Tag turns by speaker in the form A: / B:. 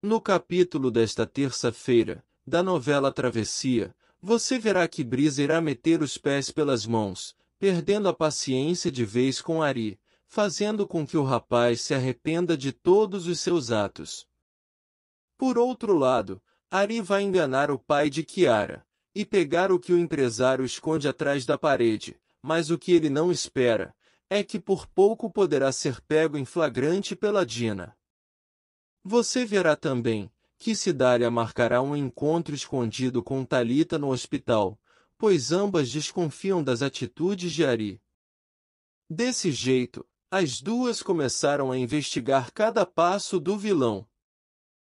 A: No capítulo desta terça-feira, da novela Travessia, você verá que Brisa irá meter os pés pelas mãos, perdendo a paciência de vez com Ari, fazendo com que o rapaz se arrependa de todos os seus atos. Por outro lado, Ari vai enganar o pai de Kiara, e pegar o que o empresário esconde atrás da parede, mas o que ele não espera, é que por pouco poderá ser pego em flagrante pela Dina. Você verá também que Sidária marcará um encontro escondido com Talita no hospital, pois ambas desconfiam das atitudes de Ari. Desse jeito, as duas começaram a investigar cada passo do vilão,